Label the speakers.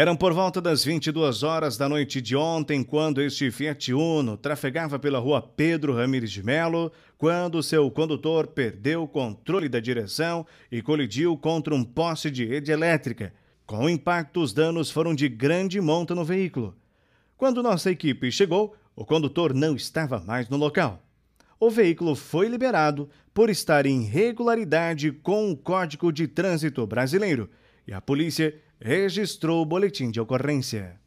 Speaker 1: Eram por volta das 22 horas da noite de ontem quando este Fiat Uno trafegava pela rua Pedro Ramires de Melo, quando seu condutor perdeu o controle da direção e colidiu contra um poste de rede elétrica. Com o impacto, os danos foram de grande monta no veículo. Quando nossa equipe chegou, o condutor não estava mais no local. O veículo foi liberado por estar em regularidade com o Código de Trânsito Brasileiro e a polícia registrou o boletim de ocorrência.